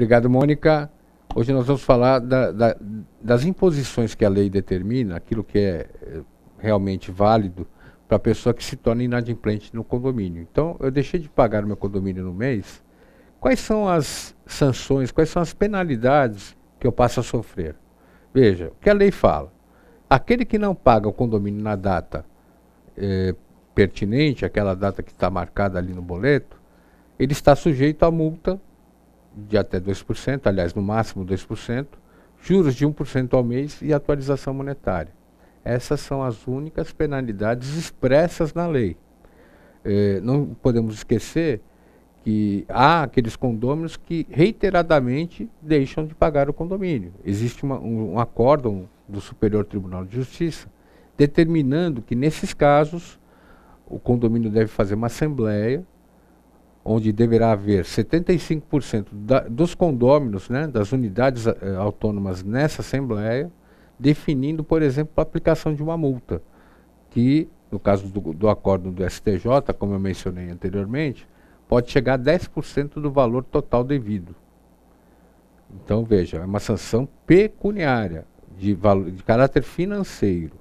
Obrigado, Mônica. Hoje nós vamos falar da, da, das imposições que a lei determina, aquilo que é, é realmente válido para a pessoa que se torna inadimplente no condomínio. Então, eu deixei de pagar o meu condomínio no mês. Quais são as sanções, quais são as penalidades que eu passo a sofrer? Veja, o que a lei fala? Aquele que não paga o condomínio na data é, pertinente, aquela data que está marcada ali no boleto, ele está sujeito à multa de até 2%, aliás, no máximo 2%, juros de 1% ao mês e atualização monetária. Essas são as únicas penalidades expressas na lei. É, não podemos esquecer que há aqueles condôminos que reiteradamente deixam de pagar o condomínio. Existe uma, um, um acórdão do Superior Tribunal de Justiça determinando que, nesses casos, o condomínio deve fazer uma assembleia onde deverá haver 75% da, dos condôminos, né, das unidades eh, autônomas nessa Assembleia, definindo, por exemplo, a aplicação de uma multa, que, no caso do, do acordo do STJ, como eu mencionei anteriormente, pode chegar a 10% do valor total devido. Então, veja, é uma sanção pecuniária, de, valor, de caráter financeiro.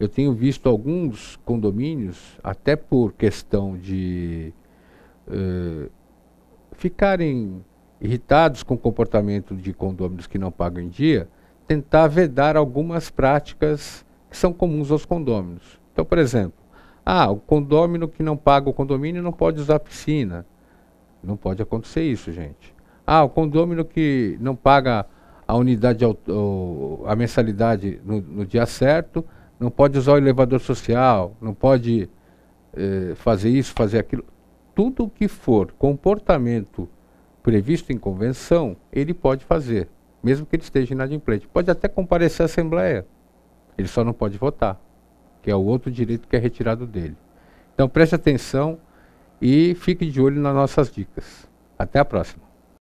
Eu tenho visto alguns condomínios, até por questão de eh, ficarem irritados com o comportamento de condôminos que não pagam em dia, tentar vedar algumas práticas que são comuns aos condôminos. Então, por exemplo, ah, o condômino que não paga o condomínio não pode usar piscina. Não pode acontecer isso, gente. Ah, o condômino que não paga a unidade, a mensalidade no, no dia certo, não pode usar o elevador social, não pode eh, fazer isso, fazer aquilo tudo o que for comportamento previsto em convenção, ele pode fazer, mesmo que ele esteja inadimplente. Pode até comparecer à Assembleia, ele só não pode votar, que é o outro direito que é retirado dele. Então preste atenção e fique de olho nas nossas dicas. Até a próxima.